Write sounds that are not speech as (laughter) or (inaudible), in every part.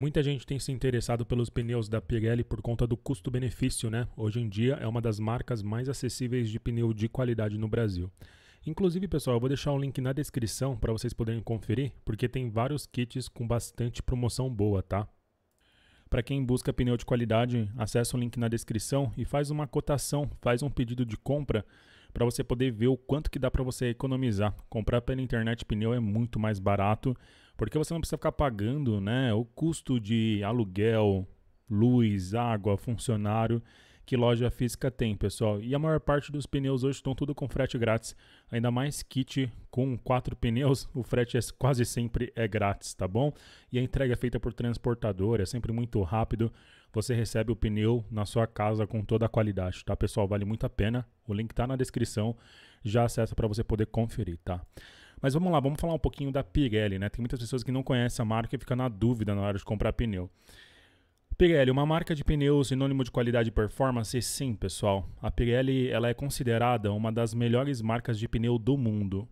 Muita gente tem se interessado pelos pneus da Pirelli por conta do custo-benefício, né? Hoje em dia é uma das marcas mais acessíveis de pneu de qualidade no Brasil. Inclusive, pessoal, eu vou deixar um link na descrição para vocês poderem conferir, porque tem vários kits com bastante promoção boa, tá? Para quem busca pneu de qualidade, acessa o link na descrição e faz uma cotação, faz um pedido de compra para você poder ver o quanto que dá para você economizar. Comprar pela internet pneu é muito mais barato porque você não precisa ficar pagando né, o custo de aluguel, luz, água, funcionário que loja física tem, pessoal. E a maior parte dos pneus hoje estão tudo com frete grátis. Ainda mais kit com quatro pneus, o frete é quase sempre é grátis, tá bom? E a entrega é feita por transportador, é sempre muito rápido. Você recebe o pneu na sua casa com toda a qualidade, tá, pessoal? Vale muito a pena. O link tá na descrição. Já acessa para você poder conferir, tá? Mas vamos lá, vamos falar um pouquinho da Pirelli, né? Tem muitas pessoas que não conhecem a marca e ficam na dúvida na hora de comprar pneu. Pirelli, uma marca de pneus sinônimo de qualidade e performance, sim, pessoal. A Pirelli ela é considerada uma das melhores marcas de pneu do mundo.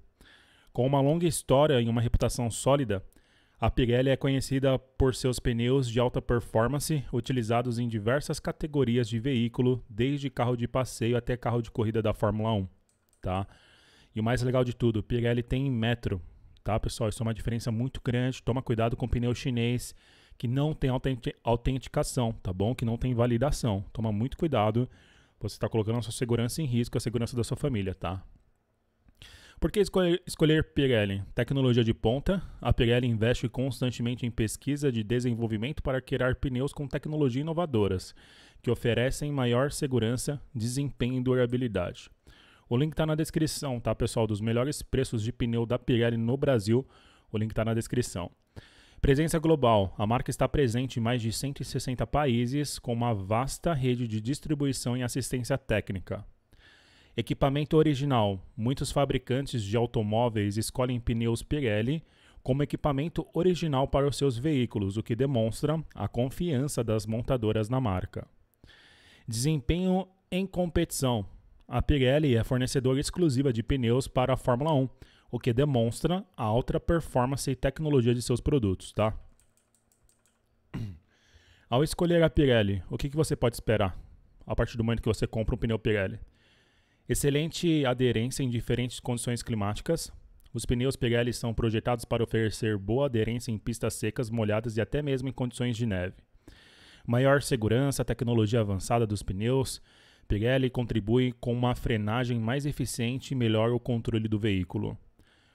Com uma longa história e uma reputação sólida, a Pirelli é conhecida por seus pneus de alta performance utilizados em diversas categorias de veículo, desde carro de passeio até carro de corrida da Fórmula 1, tá? E o mais legal de tudo, Pirelli tem metro, tá, pessoal? Isso é uma diferença muito grande. Toma cuidado com o pneu chinês que não tem autenticação, tá bom? Que não tem validação. Toma muito cuidado. Você está colocando a sua segurança em risco, a segurança da sua família, tá? Por que escolher, escolher Pirelli? Tecnologia de ponta. A Pirelli investe constantemente em pesquisa de desenvolvimento para criar pneus com tecnologia inovadoras, que oferecem maior segurança, desempenho e durabilidade. O link está na descrição, tá, pessoal? Dos melhores preços de pneu da Pirelli no Brasil. O link está na descrição. Presença global. A marca está presente em mais de 160 países, com uma vasta rede de distribuição e assistência técnica. Equipamento original. Muitos fabricantes de automóveis escolhem pneus Pirelli como equipamento original para os seus veículos, o que demonstra a confiança das montadoras na marca. Desempenho em competição a Pirelli é fornecedora exclusiva de pneus para a Fórmula 1, o que demonstra a alta performance e tecnologia de seus produtos, tá? (clears throat) Ao escolher a Pirelli, o que, que você pode esperar a partir do momento que você compra um pneu Pirelli? Excelente aderência em diferentes condições climáticas. Os pneus Pirelli são projetados para oferecer boa aderência em pistas secas, molhadas e até mesmo em condições de neve. Maior segurança, tecnologia avançada dos pneus, Pirelli contribui com uma frenagem mais eficiente e melhora o controle do veículo.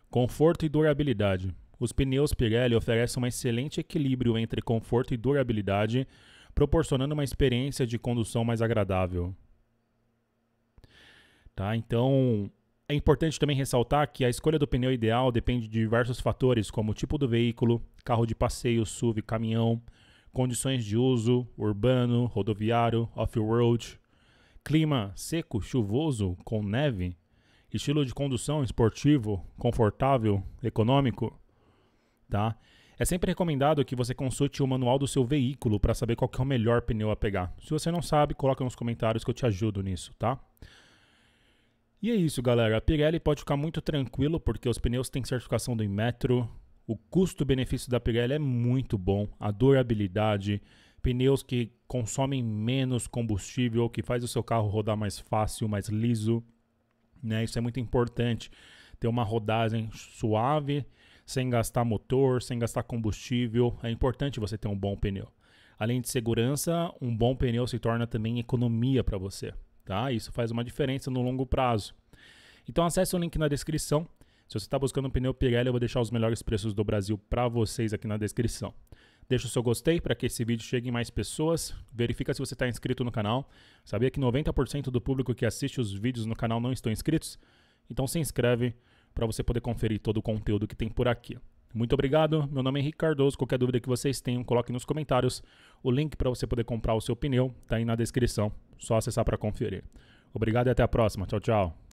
Conforto e durabilidade. Os pneus Pirelli oferecem um excelente equilíbrio entre conforto e durabilidade, proporcionando uma experiência de condução mais agradável. Tá? Então, é importante também ressaltar que a escolha do pneu ideal depende de diversos fatores, como o tipo do veículo, carro de passeio, SUV, caminhão, condições de uso, urbano, rodoviário, off-road, clima seco, chuvoso, com neve, estilo de condução esportivo, confortável, econômico, tá? É sempre recomendado que você consulte o manual do seu veículo para saber qual é o melhor pneu a pegar. Se você não sabe, coloca nos comentários que eu te ajudo nisso, tá? E é isso, galera. A Pirelli pode ficar muito tranquilo porque os pneus têm certificação do Inmetro. O custo-benefício da Pirelli é muito bom, a durabilidade, pneus que consomem menos combustível, que faz o seu carro rodar mais fácil, mais liso, né? Isso é muito importante. Ter uma rodagem suave, sem gastar motor, sem gastar combustível. É importante você ter um bom pneu. Além de segurança, um bom pneu se torna também economia para você, tá? Isso faz uma diferença no longo prazo. Então acesse o link na descrição. Se você está buscando um pneu Pirelli, eu vou deixar os melhores preços do Brasil para vocês aqui na descrição. Deixa o seu gostei para que esse vídeo chegue em mais pessoas. Verifica se você está inscrito no canal. Sabia que 90% do público que assiste os vídeos no canal não estão inscritos? Então se inscreve para você poder conferir todo o conteúdo que tem por aqui. Muito obrigado. Meu nome é Henrique Cardoso. Qualquer dúvida que vocês tenham, coloque nos comentários. O link para você poder comprar o seu pneu está aí na descrição. Só acessar para conferir. Obrigado e até a próxima. Tchau, tchau.